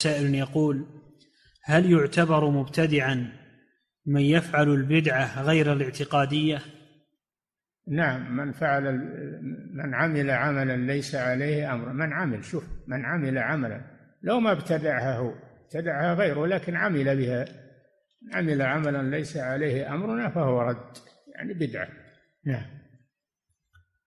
سائل يقول هل يعتبر مبتدعا من يفعل البدعة غير الاعتقادية نعم من فعل من عمل عملا ليس عليه أمر من عمل شوف من عمل عملا لو ما ابتدعها هو ابتدعها غيره لكن عمل بها عمل عملا ليس عليه أمرنا فهو رد يعني بدعة نعم